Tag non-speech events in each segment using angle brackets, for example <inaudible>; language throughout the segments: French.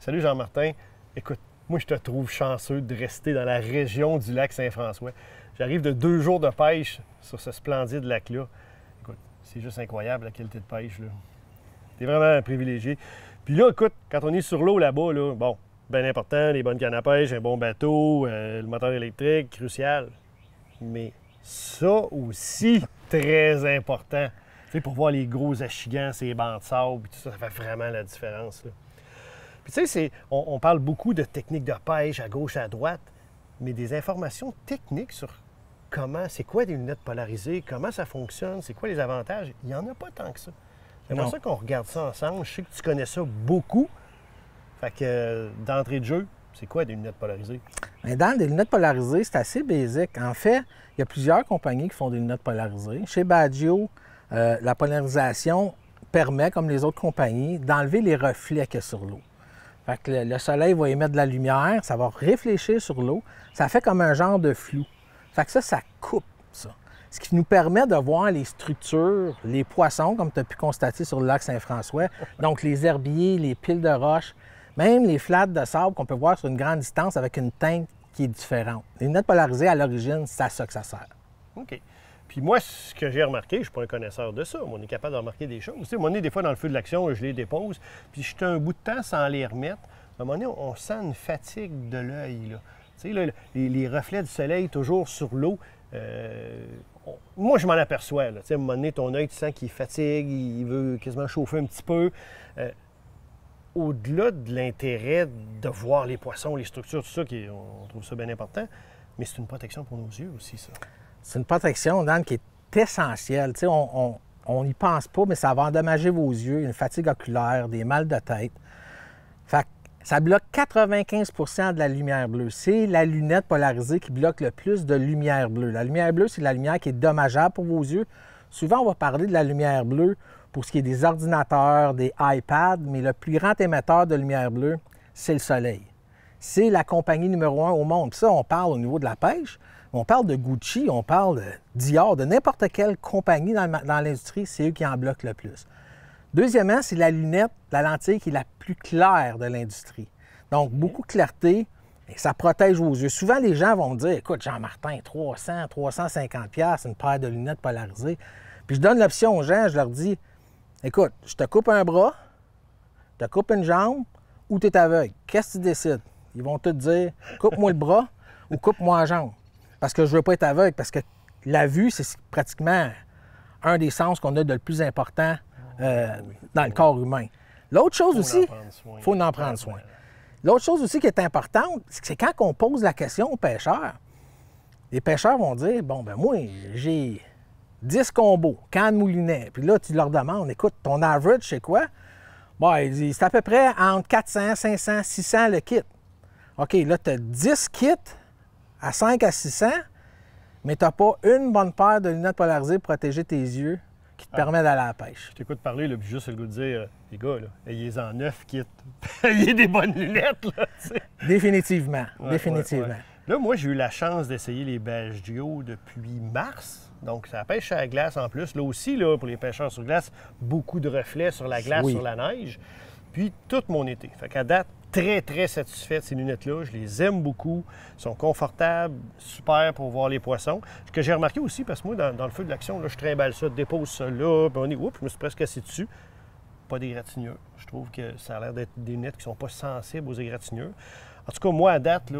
Salut Jean-Martin, écoute, moi je te trouve chanceux de rester dans la région du lac Saint-François. J'arrive de deux jours de pêche sur ce splendide lac-là. Écoute, c'est juste incroyable la qualité de pêche. T'es vraiment un privilégié. Puis là, écoute, quand on est sur l'eau là-bas, là, bon, bien important, les bonnes cannes à pêche, un bon bateau, euh, le moteur électrique, crucial. Mais ça aussi, très important. Tu sais, pour voir les gros achigans, ces bancs de sable, tout ça, ça fait vraiment la différence. Là. Puis tu sais, on, parle beaucoup de techniques de pêche à gauche, à droite, mais des informations techniques sur comment, c'est quoi des lunettes polarisées, comment ça fonctionne, c'est quoi les avantages, il n'y en a pas tant que ça. C'est pour ça qu'on regarde ça ensemble. Je sais que tu connais ça beaucoup. Fait que d'entrée de jeu, c'est quoi des lunettes polarisées? Mais ben, dans des lunettes polarisées, c'est assez basique. En fait, il y a plusieurs compagnies qui font des lunettes polarisées. Chez Baggio, euh, la polarisation permet, comme les autres compagnies, d'enlever les reflets qu'il sur l'eau. Fait que le, soleil va émettre de la lumière, ça va réfléchir sur l'eau. Ça fait comme un genre de flou. Fait que ça, ça coupe ça. Ce qui nous permet de voir les structures, les poissons, comme tu as pu constater sur le lac Saint-François, <laughs> donc les herbiers, les piles de roches, même les flats de sable qu'on peut voir sur une grande distance avec une teinte qui est différente. Les lunettes polarisées, à l'origine, c'est à ça que ça sert. OK. Puis moi, ce que j'ai remarqué, je ne suis pas un connaisseur de ça, mais on est capable de remarquer des choses. Tu sais, donné, des fois, dans le feu de l'action, je les dépose, puis je suis un bout de temps sans les remettre. À un moment donné, on sent une fatigue de l'œil. Tu sais, les, reflets du soleil toujours sur l'eau. Euh, moi, je m'en aperçois. Là. Tu sais, à un moment donné, ton œil, tu sens qu'il fatigue, il veut quasiment chauffer un petit peu. Euh, au-delà de l'intérêt de voir les poissons, les structures, tout ça, qui, on trouve ça bien important, mais c'est une protection pour nos yeux aussi, ça. C'est une protection qui est essentielle. Tu on n'y pense pas, mais ça va endommager vos yeux, une fatigue oculaire, des mal de tête. Fait ça bloque 95 de la lumière bleue. C'est la lunette polarisée qui bloque le plus de lumière bleue. La lumière bleue, c'est la lumière qui est dommageable pour vos yeux. Souvent, on va parler de la lumière bleue pour ce qui est des ordinateurs, des iPads, mais le plus grand émetteur de lumière bleue, c'est le soleil c'est la compagnie numéro un au monde. ça, on parle au niveau de la pêche, on parle de Gucci, on parle de Dior, de n'importe quelle compagnie dans l'industrie, c'est eux qui en bloquent le plus. Deuxièmement, c'est la lunette, la lentille qui est la plus claire de l'industrie. Donc, beaucoup de clarté et ça protège vos yeux. Souvent, les gens vont me dire Écoute, Jean-Martin, 300, 350$, une paire de lunettes polarisées. Puis je donne l'option aux gens, je leur dis Écoute, je te coupe un bras, je te coupe une jambe ou tu es aveugle. Qu'est-ce que tu décides ils vont tous dire coupe-moi le bras ou coupe-moi la jambe. Parce que je ne veux pas être aveugle, parce que la vue, c'est pratiquement un des sens qu'on a de le plus important euh, ah, dans le corps humain. L'autre chose aussi, il faut en prendre soin. L'autre chose aussi qui est importante, c'est quand on pose la question aux pêcheurs, les pêcheurs vont dire Bon, ben moi, j'ai 10 combos, quand moulinets. » moulinet. Puis là, tu leur demandes Écoute, ton average, c'est quoi Bon, ils disent C'est à peu près entre 400, 500, 600 le kit. OK, là, tu as 10 kits à 5 à 600, mais tu n'as pas une bonne paire de lunettes polarisées pour protéger tes yeux qui te permettent ah. permet d'aller à la pêche. Je t'écoute parler, le puis juste le goût de dire, euh, les gars, là, ayez en 9 kits, <laughs> ayez des bonnes lunettes, là, Définitivement, définitivement. Là, moi, j'ai eu la chance d'essayer les beiges Duo depuis mars. Donc, ça pêche à la glace en plus. Là aussi, là, pour les pêcheurs sur glace, beaucoup de reflets sur la glace, sur la neige puis tout mon été. Fait date, très, très satisfait de ces lunettes-là. Je les aime beaucoup. Elles sont confortables, super pour voir les poissons. Ce que j'ai remarqué aussi, parce que moi, dans, le feu de l'action, je trimballe ça, je dépose ça là, puis on est, oups, je me suis presque assis dessus. Pas gratigneux. Je trouve que ça a l'air d'être des lunettes qui ne sont pas sensibles aux égratignures. En tout cas, moi, à date,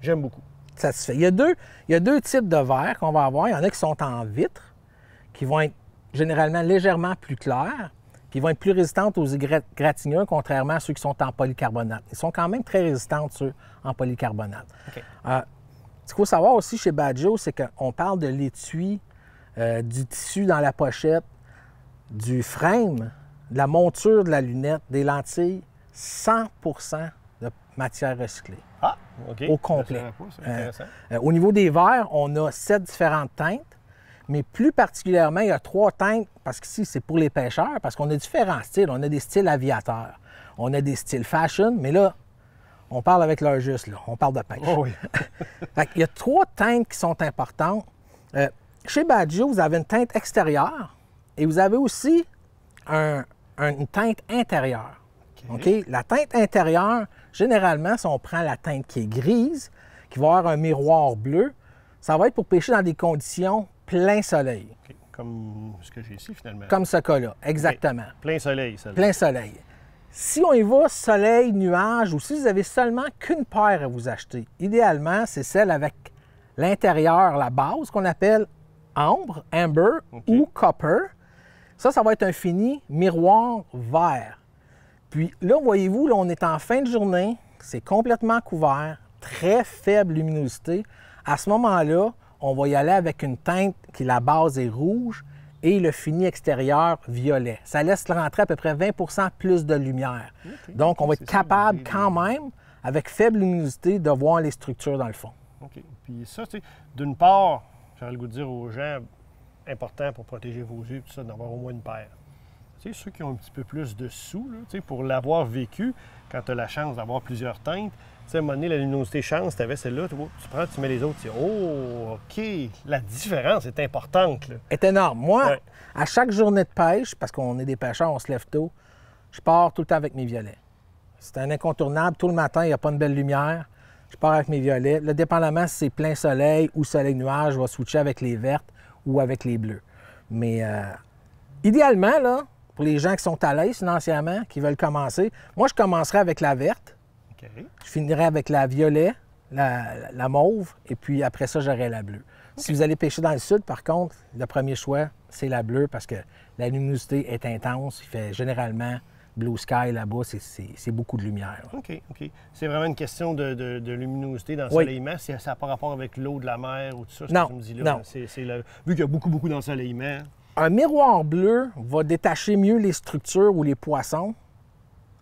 j'aime beaucoup. Satisfait. Il y, a deux, il y a deux types de verres qu'on va avoir. Il y en a qui sont en vitre, qui vont être généralement légèrement plus clairs qui vont être plus résistantes aux égratignures, contrairement à ceux qui sont en polycarbonate. Ils sont quand même très résistants, ceux en polycarbonate. Euh, ce qu'il faut savoir aussi chez Badjo, c'est qu'on parle de l'étui, euh, du tissu dans la pochette, du frame, de la monture de la lunette, des lentilles, 100 de matière recyclée. Ah, OK. Au complet. Euh, au niveau des verres, on a sept différentes teintes. Mais plus particulièrement, il y a trois teintes, parce qu'ici, c'est pour les pêcheurs, parce qu'on a différents styles. On a des styles aviateurs, on a des styles fashion, mais là, on parle avec leur juste, là. on parle de pêche. Oh oui. <laughs> il y a trois teintes qui sont importantes. Euh, chez Badjo, vous avez une teinte extérieure et vous avez aussi une teinte intérieure. OK? La teinte intérieure, généralement, si on prend la teinte qui est grise, qui va avoir un miroir bleu, ça va être pour pêcher dans des conditions plein soleil. Comme ce que j'ai ici, finalement. Comme ce cas-là, exactement. Plein soleil, Plein soleil. Si on y va soleil, nuage, ou si vous avez seulement qu'une paire à vous acheter, idéalement, c'est celle avec l'intérieur, la base, qu'on appelle ambre, amber ou copper. Ça, ça va être un fini miroir vert. Puis là, voyez-vous, là, on est en fin de journée, c'est complètement couvert, très faible luminosité. À ce moment-là, on va y aller avec une teinte qui, la base est rouge et le fini extérieur violet. Ça laisse rentrer à peu près 20 plus de lumière. Donc, on va être capable quand même, avec faible luminosité, de voir les structures dans le fond. OK. Puis ça, tu sais, d'une part, j'aurais le goût de dire aux gens, important pour protéger vos yeux, tout ça, d'avoir au moins une paire. Tu sais, ceux qui ont un petit peu plus de sous, pour l'avoir vécu, quand tu as la chance d'avoir plusieurs teintes, tu sais, à un la luminosité chance, tu avais celle-là, tu, tu prends, tu mets les autres, tu dis Oh, OK, la différence est importante. Là. est énorme. Moi, à chaque journée de pêche, parce qu'on est des pêcheurs, on se lève tôt, je pars tout le temps avec mes violets. C'est un incontournable. Tout le matin, il n'y a pas de belle lumière. Je pars avec mes violets. Le dépendamment si c'est plein soleil ou soleil-nuage, je vais switcher avec les vertes ou avec les bleus. Mais euh, idéalement, là, pour les gens qui sont à l'aise financièrement, qui veulent commencer, moi, je commencerai avec la verte je finirai avec la violet, la, mauve, et puis après ça, j'aurai la bleue. Si vous allez pêcher dans le sud, par contre, le premier choix, c'est la bleue parce que la luminosité est intense. Il fait généralement blue sky là-bas, c'est beaucoup de lumière. OK, OK. C'est vraiment une question de, de, de luminosité, d'ensoleillement. Ça n'a pas rapport avec l'eau de la mer ou tout ça, ce que me là. Vu qu'il y a beaucoup, beaucoup d'ensoleillement. Un miroir bleu va détacher mieux les structures ou les poissons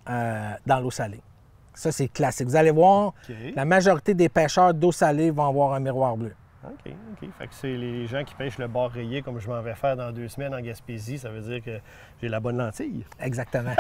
euh, dans l'eau salée. Ça, c'est classique. Vous allez voir, la majorité des pêcheurs d'eau salée vont avoir un miroir bleu. OK, OK. Fait que c'est les gens qui pêchent le bord rayé comme je m'en vais faire dans deux semaines en Gaspésie, ça veut dire que j'ai la bonne lentille. Exactement.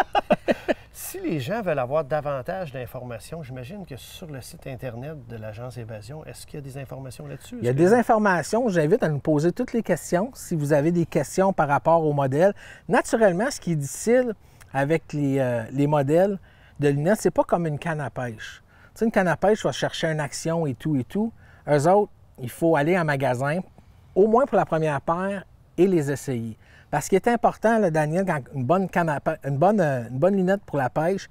<laughs> si les gens veulent avoir davantage d'informations, j'imagine que sur le site Internet de l'Agence Évasion, est-ce qu'il y a des informations là-dessus? Il y a des informations. J'invite à nous poser toutes les questions si vous avez des questions par rapport au modèle. Naturellement, ce qui est difficile avec les euh, modèles, de lunettes, c'est pas comme une canne à pêche. Tu une canne à pêche, tu vas chercher une action et tout et tout. Eux autres, il faut aller en magasin, au moins pour la première paire, et les essayer. Parce qu'il est important, Daniel, quand une bonne, une, bonne, euh, bonne lunette pour la pêche,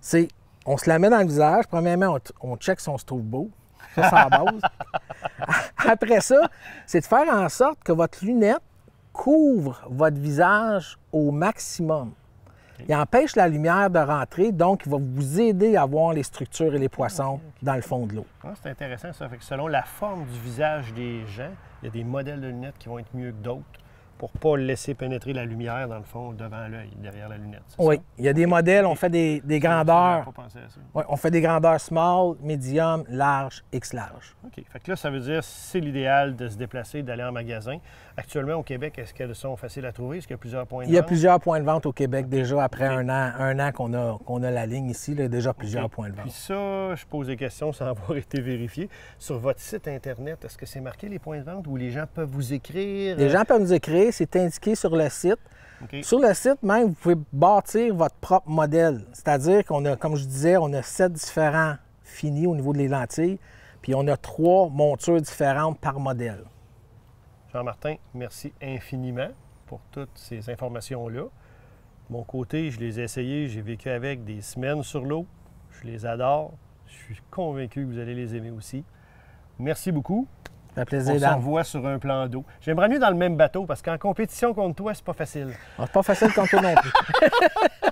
c'est on se la met dans le visage. Premièrement, on, check si on se trouve beau. Ça, c'est <laughs> Après ça, c'est de faire en sorte que votre lunette couvre votre visage au maximum. Il empêche la lumière de rentrer, donc il va vous aider à voir les structures et les poissons ah, dans le fond de l'eau. Ah, c'est intéressant ça. Fait que selon la forme du visage des gens, il y a des modèles de lunettes qui vont être mieux que d'autres pour ne pas laisser pénétrer la lumière, dans le fond, devant l'œil, derrière la lunette. Oui, il y a des modèles, on fait des, des grandeurs. on fait des grandeurs small, medium, large, X large. OK. Fait que là, ça veut dire c'est l'idéal de se déplacer, d'aller en magasin. Actuellement, au Québec, est-ce qu'elles sont faciles à trouver? Est-ce qu'il y a plusieurs points de vente? Il y a plusieurs points de vente au Québec déjà après un an, un an qu'on a, qu'on a la ligne ici. il y a déjà plusieurs points de vente. Puis ça, je pose des questions sans <laughs> avoir été vérifié. Sur votre site Internet, est-ce que c'est marqué les points de vente où les gens peuvent vous écrire? Les gens peuvent nous écrire c'est indiqué sur le site. Sur le site même, vous pouvez bâtir votre propre modèle. C'est-à-dire qu'on a, comme je disais, on a sept différents finis au niveau des lentilles, puis on a trois montures différentes par modèle. Jean-Martin, merci infiniment pour toutes ces informations-là. mon côté, je les ai essayées, j'ai vécu avec des semaines sur l'eau. Je les adore. Je suis convaincu que vous allez les aimer aussi. Merci beaucoup plaisir, On s'envoie sur un plan d'eau. J'aimerais mieux dans le même bateau parce qu'en compétition contre toi, c'est pas facile. Ah, c'est pas facile contre toi <laughs>